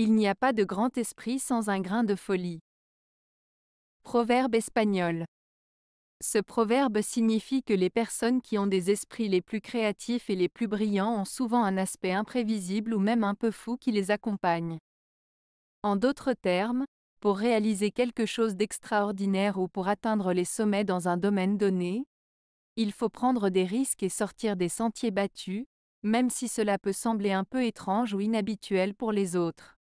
Il n'y a pas de grand esprit sans un grain de folie. Proverbe espagnol. Ce proverbe signifie que les personnes qui ont des esprits les plus créatifs et les plus brillants ont souvent un aspect imprévisible ou même un peu fou qui les accompagne. En d'autres termes, pour réaliser quelque chose d'extraordinaire ou pour atteindre les sommets dans un domaine donné, il faut prendre des risques et sortir des sentiers battus, même si cela peut sembler un peu étrange ou inhabituel pour les autres.